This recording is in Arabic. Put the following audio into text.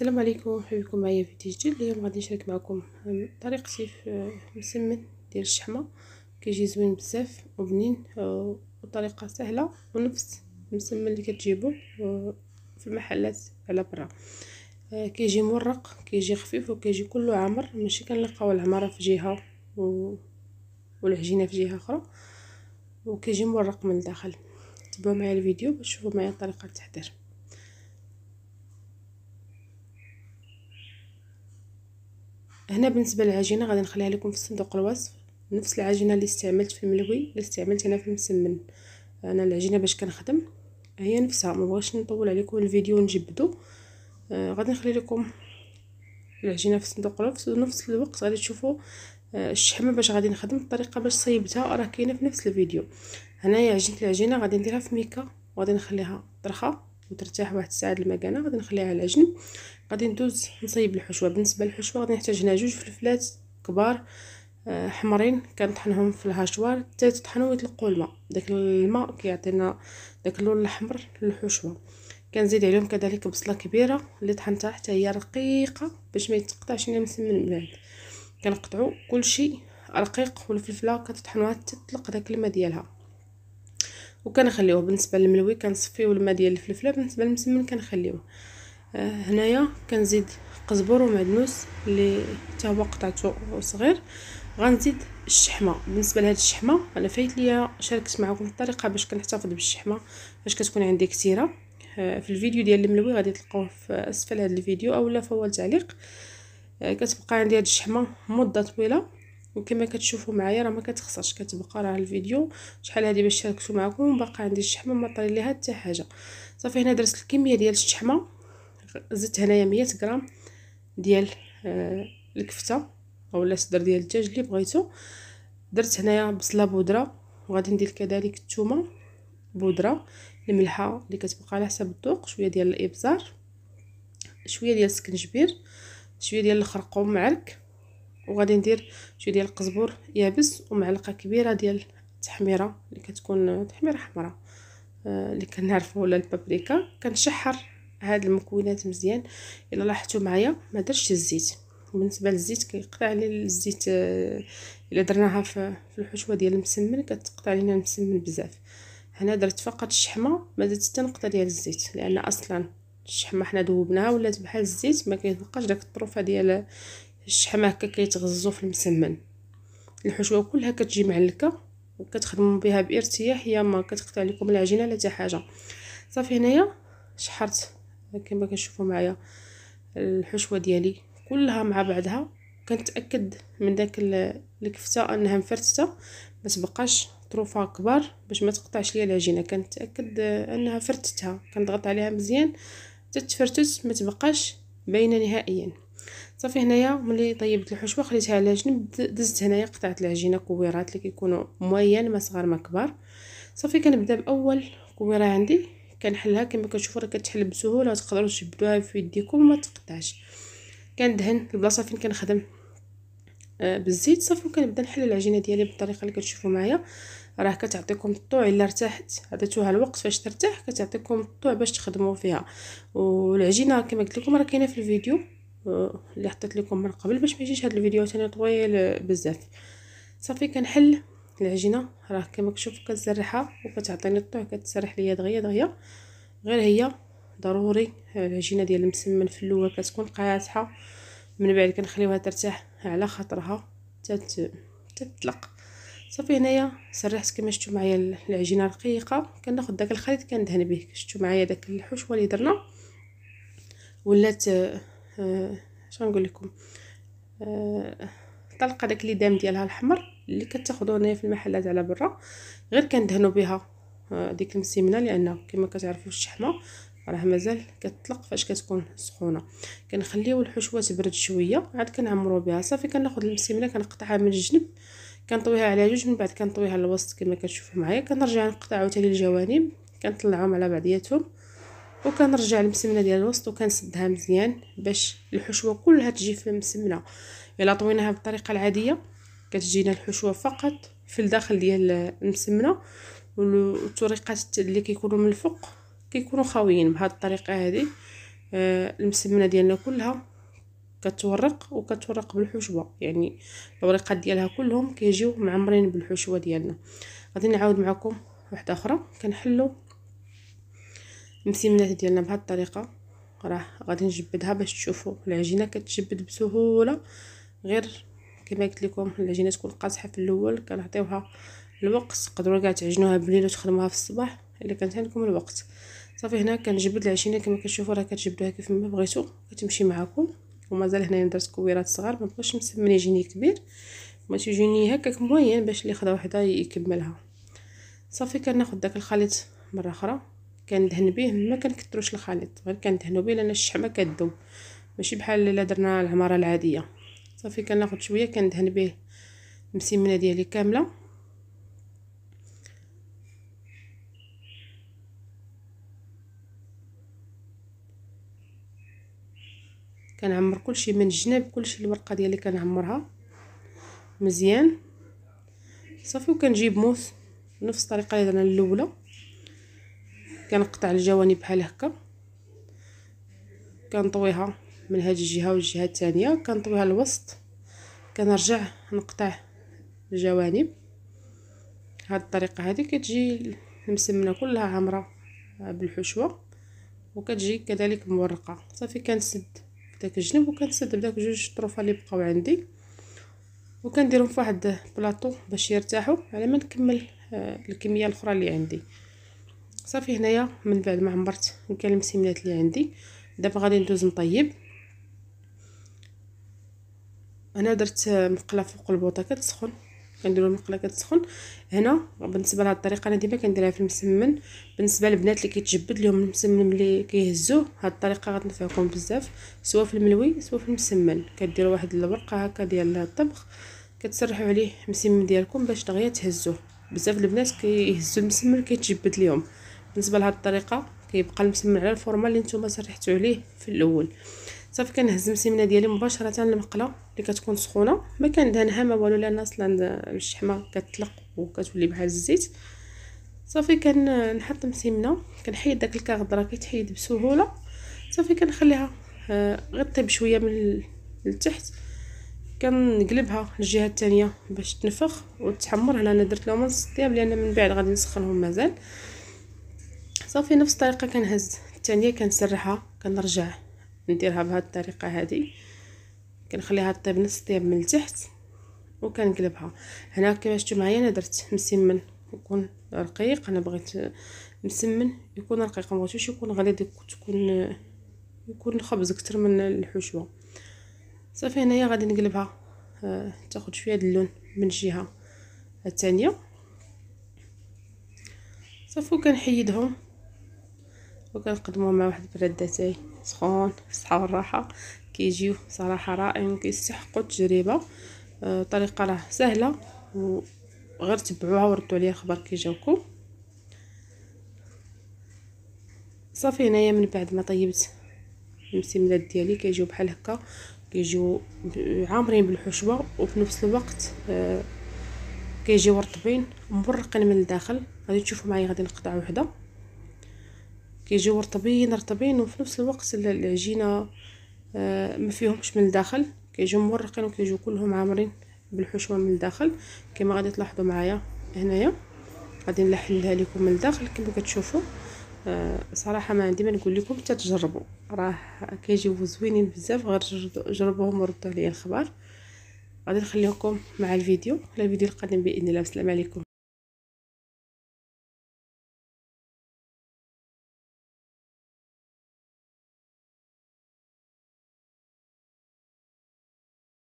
السلام عليكم بكم معايا في فيديو جديد اليوم غادي نشارك معكم طريقتي في آه، مسمن ديال الشحمه كيجي زوين بزاف وبنين آه، وطريقه سهله ونفس المسمن اللي كتجيبو آه، في المحلات على برا كيجي مورق كيجي خفيف وكيجي كله عامر ماشي كنلقاو العماره في جهه والعجينه في جهه اخرى وكيجي مورق من الداخل تبعوا معايا الفيديو باش تشوفوا معايا طريقه التحضير هنا بالنسبه للعجينه غادي نخليها لكم في صندوق الوصف نفس العجينه اللي استعملت في الملوي اللي استعملت انا في المسمن انا العجينه باش كنخدم هي نفسها ما بغيتش نطول عليكم الفيديو ونجبدو آه غادي نخلي لكم العجينه في صندوق الوصف ونفس الوقت غادي تشوفوا آه الشحمه باش غادي نخدم الطريقه باش صيبتها راه كاينه في نفس الفيديو هنايا عجينه العجينه غادي نديرها في ميكا وغادي نخليها ترخى وترتاح واحد الساعه المكانه غادي نخليها على جنب غادي ندوز نصيب الحشوه بالنسبه للحشوه غادي نحتاج هنا جوج فلفلات كبار آه، حمرين كنطحنهم في الهاشوار حتى تطحنوا ويطلقوا الماء داك الماء كيعطينا داك اللون الاحمر للحشوه كنزيد عليهم كذلك بصله كبيره اللي طحنتها حتى هي رقيقه باش ما يتقطعش لنا من بعد كنقطعوا كلشي رقيق والفلفله كتطحنوها حتى تطلق داك الماء ديالها وكنخليوه بالنسبه للملوي كنصفيو الماء ديال الفلفله بالنسبه للمسمن كنخليوه آه، هنايا كنزيد قزبر ومعدنوس اللي حتى هو قطعته صغير غنزيد الشحمه بالنسبه لهاد الشحمه انا فايت ليا شاركت معكم الطريقه باش كنحتفظ بالشحمه فاش كتكون عندي كثيره آه، في الفيديو ديال الملوي غادي تلقوه في اسفل هاد الفيديو اولا فهو اول تعليق آه، كتبقى عندي هاد الشحمه مده طويله وكما كتشوفوا معايا راه ما كتخسرش كتبقى راه الفيديو شحال هذه باش شاركتو معكم باقا عندي الشحمه ما طري ليها حتى حاجه صافي هنا درت الكميه ديال الشحمه زدت هنايا 100 غرام ديال آه الكفته اولا الصدر ديال الدجاج اللي بغيتو درت هنايا بصله بودره وغادي ندير كذلك الثومه بودره الملحه اللي كتبقى على حسب الذوق شويه ديال الابزار شويه ديال السكنجبير شويه ديال الخرقوم معرك وغادي ندير شويه ديال القزبر يابس ومعلقه كبيره ديال التحميره اللي كتكون تحميره حمراء آه، اللي كنعرفوا ولا البابريكا كنشحر هاد المكونات مزيان الا لاحظتوا معايا ما درتش الزيت بالنسبه للزيت كيقطع لي الزيت آه، الا درناها في الحشوه ديال المسمن كتقطع لينا المسمن بزاف هنا درت فقط الشحمه ما درت حتى نقطه ديال الزيت لان اصلا الشحمه حنا ذوبناها ولات بحال الزيت ما كيبقاش داك الطروفه ديال الشحم هكا كيتغزو في المسمن الحشوه كلها كتجي معلكه وكتخدموا بها بارتياح يا ما كتقطع لكم العجينه لا حتى حاجه صافي هنايا شحرت كما كنشوفوا معايا الحشوه ديالي كلها مع بعضها كنتاكد من داك الكفته انها مفرتته ما تبقاش طروفه كبار باش ما تقطعش ليا العجينه كنتاكد انها فرتتها كنضغط عليها مزيان حتى تفرتت ما تبقاش باينه نهائيا صافي هنايا ملي طيبت الحشوه خليتها على جنب دزت هنايا قطعت العجينه كويرات اللي كيكونوا مويان ما صغار ما كبار صافي كنبدا باول كويره عندي كنحلها كما كتشوفوا راه كتحل بسهوله تقدروا تشبدوها في يديكم وما تقطعش كندهن البلاصه فين كنخدم آه، بالزيت صافي وكنبدا نحل العجينه ديالي بالطريقه اللي كتشوفوا معايا راه كتعطيكم الطوع الا ارتاحت عطيتوها الوقت فاش ترتاح كتعطيكم الطوع باش تخدموا فيها والعجينه كما قلت لكم راه كاينه في الفيديو اللي حطيت لكم من قبل باش ما يجيش هذا الفيديو ثاني طويل بزاف صافي كنحل العجينه راه كما كتشوف كتسرحها وكتعطيني الطوع كتسرح ليا دغيا دغيا غير هي ضروري العجينه ديال المسمن في الاول كتكون قاصحه من بعد كنخليوها ترتاح على خاطرها تت تطلق صافي هنايا سرحت كما شفتوا معايا العجينه رقيقه كناخذ داك الخليط كندهن به شفتوا معايا داك الحشوه اللي درنا ولات أه، شنو نقول لكم أه، طلقه داك اللي دام ديالها الاحمر اللي كتاخذوا هنايا في المحلات على برا غير كندهنوا بها أه، ديك المسمنه لان كما كتعرفوا الشحمه راه مازال كتطلق فاش كتكون سخونه كنخليو الحشوه تبرد شويه عاد كنعمرو بها صافي كناخذ المسمنه كنقطعها من الجنب كنطويها على جوج من بعد كنطويها للوسط كما كتشوفوا معايا كنرجع نقطعو عاوتاني الجوانب كنطلعهم على بعضياتهم وكنرجع المسمنه ديال الوسط وكنسدها مزيان باش الحشوه كلها تجي في المسمنه الا طويناها بالطريقه العاديه كتجينا الحشوه فقط في الداخل ديال المسمنه والطريقات اللي كيكونوا من الفوق كيكونوا خاويين بهذه الطريقه هذه آه، المسمنه ديالنا كلها كتورق وكتورق بالحشوه يعني الوريقات ديالها كلهم كيجيو معمرين بالحشوه ديالنا غادي نعاود معكم واحده اخرى كنحلو المسيمنات ديالنا بهاد الطريقه راه غادي نجبدها باش تشوفوا العجينه كتجبد بسهوله غير كما قلت لكم العجينه تكون قاصحه في الاول كنعطيوها الوقت تقدروا كاع تعجنوها بالليل وتخدموها في الصباح الا كانت عندكم الوقت صافي هنا كنجبد العجينه كما كتشوفوا راه كتجبدوها كيف ما بغيتو كتمشي معكم ومازال هنايا درت كويرات صغار ما بقاش مسمن يجيني كبير ما تيجيني هكاك مويان باش اللي خدا وحده يكملها صافي كناخذ داك الخليط مره اخرى كندهن به ما كنكثروش الخليط غير كندهنو به لان الشحمه كتذوب ماشي بحال الا درنا العماره العاديه صافي كناخذ شويه كندهن به المسمنه ديالي كامله كنعمر كلشي من الجناب كلشي الورقه ديالي كنعمرها مزيان صافي وكنجيب موس نفس الطريقه اللي درنا الاولى كنقطع الجوانب بحال هكا كنطويها من هاد الجهه والجهه الثانيه كنطويها الوسط كنرجع نقطع الجوانب هاد الطريقه هذه كتجي المسمنه كلها عامره بالحشوه وكتجي كذلك مورقه صافي كنسد داك الجنب وكنسد بداك جوج طروفا اللي بقاو عندي وكنديرهم فواحد بلاطو باش يرتاحوا على ما نكمل آه، الكميه الاخرى اللي عندي صافي هنايا من بعد ما عمرت يمكن المسيمنات اللي عندي دابا غادي ندوز نطيب انا درت مقله فوق البوطه كتسخن كنديرو المقله كتسخن هنا بالنسبه لهاد الطريقه انا ديما كنديرها في المسمن بالنسبه للبنات اللي كيتجبد لهم المسمن ملي كيهزوه هاد الطريقه غتنفعكم بزاف سواء في الملوي سواء في المسمن كديروا واحد الورقه هكا ديال الطبخ كتسرحوا عليه المسمن ديالكم باش دغيا تهزوه بزاف البنات كيهزوا المسمن كيتجبد ليهم بالنسبه لهاد الطريقه كيبقى المسمن على الفورما اللي نتوما سرحتو عليه في الاول صافي كنهز المسمنه ديالي مباشره المقله اللي كتكون سخونه ما كندهنها ما والو لان اصلا الشحمه كتطلق وكتولي بحال الزيت صافي كنحط المسمنه كنحيد داك الكغدره كيتحيد بسهوله صافي كنخليها آه، غير طيب شويه من التحت كنقلبها الجهه الثانيه باش تنفخ وتحمر هنا انا درت لهم نص دياب لان من بعد غادي نسخنهم مازال صافي نفس الطريقه كنهز الثانيه كنسرحها كنرجع نديرها بهاد الطريقه هذه كنخليها طيب نص طياب من التحت وكنقلبها هنا كما شفتوا معايا انا درت مسمن يكون رقيق انا بغيت مسمن يكون رقيق ما بغيتوش يكون غليظ تكون يكون خبز اكثر من الحشوه صافي هنايا غادي نقلبها آه تاخد شويه د اللون من جهه الثانيه صافي كنحيدهم وكنقدموه مع واحد براد اتاي سخون بالصحه والراحه كيجيو صراحه رائعين كيستحقوا التجربه آه، طريقه راه سهله وغير تبعوها وردوا عليا الخبر كي جاوكم صافي هنايا من بعد ما طيبت المسملات ديالي كيجيو بحال هكا كيجيو عامرين بالحشوه وفي نفس الوقت آه، كيجيو رطبين مبرقين من الداخل غادي تشوفوا معايا غادي نقطع وحده كيجيو رطبين رطبين وفي نفس الوقت العجينه آه ما فيهمش من الداخل كيجيو مورقين وكيجيو كلهم عامرين بالحشوه من الداخل كما غادي تلاحظوا معايا هنايا غادي نلحلها لكم من الداخل كما كتشوفوا آه صراحه ما عندي ما نقول لكم حتى تجربوا راه كيجيو زوينين بزاف غير جربوهم وردوا عليا الخبر غادي نخليكم مع الفيديو الفيديو القادم باذن الله السلام عليكم